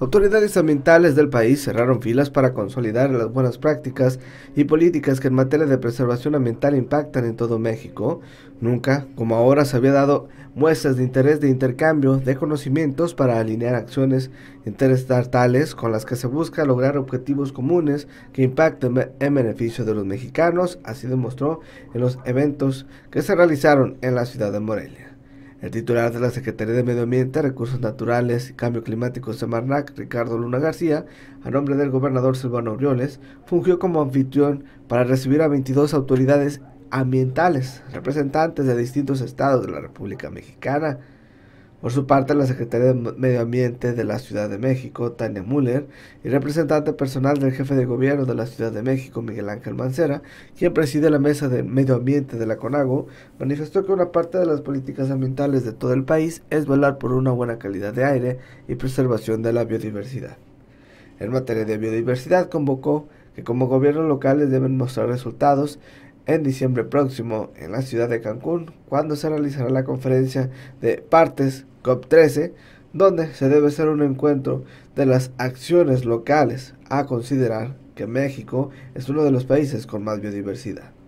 Autoridades ambientales del país cerraron filas para consolidar las buenas prácticas y políticas que en materia de preservación ambiental impactan en todo México. Nunca, como ahora, se había dado muestras de interés de intercambio de conocimientos para alinear acciones interestatales con las que se busca lograr objetivos comunes que impacten en beneficio de los mexicanos, así demostró en los eventos que se realizaron en la ciudad de Morelia. El titular de la Secretaría de Medio Ambiente, Recursos Naturales y Cambio Climático de Semarnac, Ricardo Luna García, a nombre del gobernador Silvano Orioles, fungió como anfitrión para recibir a 22 autoridades ambientales, representantes de distintos estados de la República Mexicana, por su parte, la secretaria de Medio Ambiente de la Ciudad de México, Tania Müller, y representante personal del jefe de gobierno de la Ciudad de México, Miguel Ángel Mancera, quien preside la mesa de Medio Ambiente de la CONAGO, manifestó que una parte de las políticas ambientales de todo el país es velar por una buena calidad de aire y preservación de la biodiversidad. En materia de biodiversidad, convocó que como gobiernos locales deben mostrar resultados en diciembre próximo en la ciudad de Cancún, cuando se realizará la conferencia de partes COP13, donde se debe ser un encuentro de las acciones locales a considerar que México es uno de los países con más biodiversidad.